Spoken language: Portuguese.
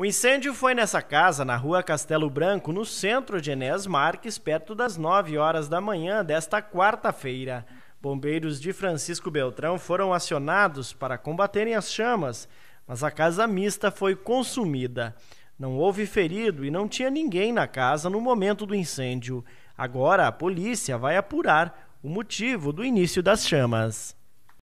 O incêndio foi nessa casa, na rua Castelo Branco, no centro de Enéas Marques, perto das 9 horas da manhã desta quarta-feira. Bombeiros de Francisco Beltrão foram acionados para combaterem as chamas, mas a casa mista foi consumida. Não houve ferido e não tinha ninguém na casa no momento do incêndio. Agora a polícia vai apurar o motivo do início das chamas.